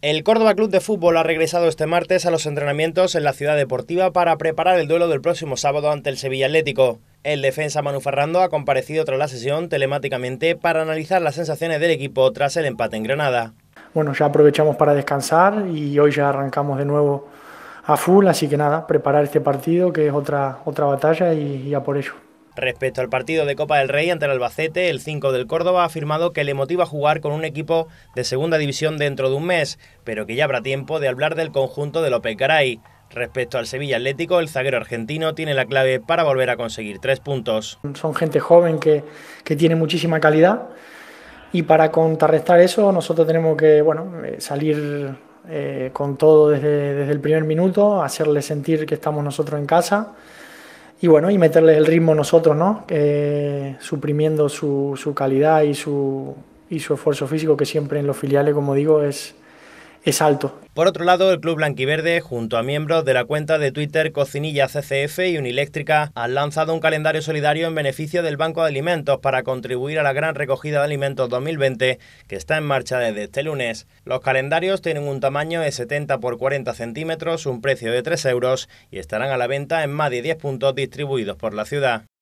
El Córdoba Club de Fútbol ha regresado este martes a los entrenamientos en la ciudad deportiva para preparar el duelo del próximo sábado ante el Sevilla Atlético. El defensa Manu Ferrando ha comparecido tras la sesión telemáticamente para analizar las sensaciones del equipo tras el empate en Granada. Bueno, ya aprovechamos para descansar y hoy ya arrancamos de nuevo a full, así que nada, preparar este partido que es otra, otra batalla y, ya por ello. Respecto al partido de Copa del Rey ante el Albacete, el 5 del Córdoba ha afirmado que le motiva jugar con un equipo de segunda división dentro de un mes, pero que ya habrá tiempo de hablar del conjunto de López Garay. Respecto al Sevilla Atlético, el zaguero argentino tiene la clave para volver a conseguir tres puntos. Son gente joven que, tiene muchísima calidad y para contrarrestar eso nosotros tenemos que bueno, eh, salir eh, con todo desde, desde el primer minuto, hacerles sentir que estamos nosotros en casa y bueno, y meterle el ritmo nosotros, ¿no? suprimiendo su, su calidad y su, y su esfuerzo físico, que siempre en los filiales, como digo, es, es alto. Por otro lado, el Club Blanquiverde, junto a miembros de la cuenta de Twitter Cocinilla CCF y Uniléctrica, han lanzado un calendario solidario en beneficio del Banco de Alimentos para contribuir a la gran recogida de alimentos 2020 que está en marcha desde este lunes. Los calendarios tienen un tamaño de 70 por 40 centímetros, un precio de 3 euros y estarán a la venta en más de 10 puntos distribuidos por la ciudad.